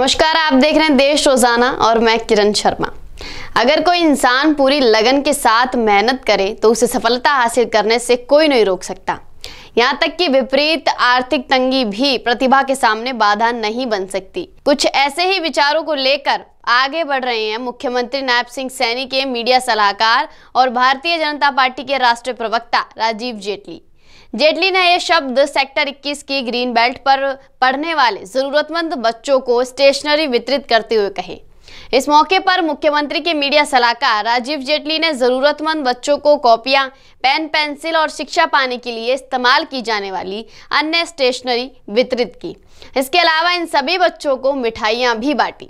नमस्कार आप देख रहे हैं देश रोजाना और मैं किरण शर्मा अगर कोई इंसान पूरी लगन के साथ मेहनत करे तो उसे सफलता हासिल करने से कोई नहीं रोक सकता यहाँ तक कि विपरीत आर्थिक तंगी भी प्रतिभा के सामने बाधा नहीं बन सकती कुछ ऐसे ही विचारों को लेकर आगे बढ़ रहे हैं मुख्यमंत्री नायब सिंह सैनी के मीडिया सलाहकार और भारतीय जनता पार्टी के राष्ट्रीय प्रवक्ता राजीव जेटली जेटली ने यह शब्द सेक्टर 21 की ग्रीन बेल्ट पर पढ़ने वाले जरूरतमंद बच्चों को स्टेशनरी वितरित करते हुए कहे इस मौके पर मुख्यमंत्री के मीडिया सलाहकार राजीव जेटली ने जरूरतमंद बच्चों को कॉपियां पेन पेंसिल और शिक्षा पाने के लिए इस्तेमाल की जाने वाली अन्य स्टेशनरी वितरित की इसके अलावा इन सभी बच्चों को मिठाइयाँ भी बांटी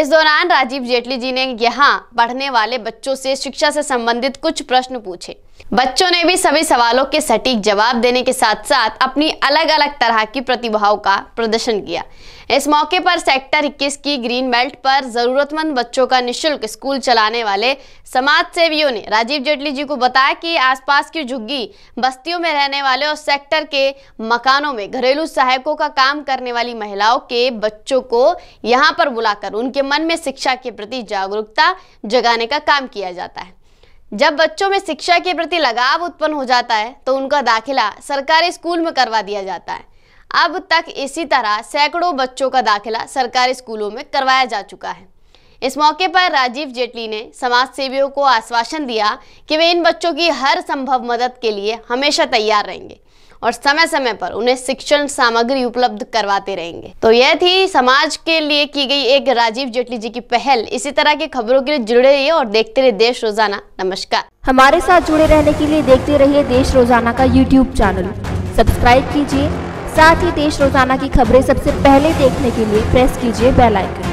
इस दौरान राजीव जेटली जी ने यहाँ पढ़ने वाले बच्चों से शिक्षा से संबंधित कुछ प्रश्न पूछे बच्चों ने भी सभी सवालों के सटीक जवाब देने के साथ साथ अपनी अलग अलग तरह की प्रतिभाओं का प्रदर्शन किया इस मौके पर सेक्टर 21 की ग्रीन बेल्ट पर जरूरतमंद जरूरतमंद बच्चों का निशुल्क स्कूल चलाने वाले समाज सेवियों ने राजीव जेटली जी को बताया कि आसपास की झुग्गी बस्तियों में रहने वाले और सेक्टर के मकानों में घरेलू सहायकों का काम करने वाली महिलाओं के बच्चों को यहाँ पर बुलाकर उनके मन में शिक्षा के प्रति जागरूकता जगाने का काम किया जाता है जब बच्चों में शिक्षा के प्रति लगाव उत्पन्न हो जाता है तो उनका दाखिला सरकारी स्कूल में करवा दिया जाता है अब तक इसी तरह सैकड़ों बच्चों का दाखिला सरकारी स्कूलों में करवाया जा चुका है इस मौके पर राजीव जेटली ने समाज सेवियों को आश्वासन दिया कि वे इन बच्चों की हर संभव मदद के लिए हमेशा तैयार रहेंगे और समय समय पर उन्हें शिक्षण सामग्री उपलब्ध करवाते रहेंगे तो यह थी समाज के लिए की गई एक राजीव जेटली जी की पहल इसी तरह की खबरों के लिए जुड़े रहिए और देखते रहिए देश रोजाना नमस्कार हमारे साथ जुड़े रहने के लिए देखते रहिए देश रोजाना का यूट्यूब चैनल सब्सक्राइब कीजिए साथ ही देश रोजाना की खबरें सबसे पहले देखने के लिए प्रेस कीजिए बेलाइकन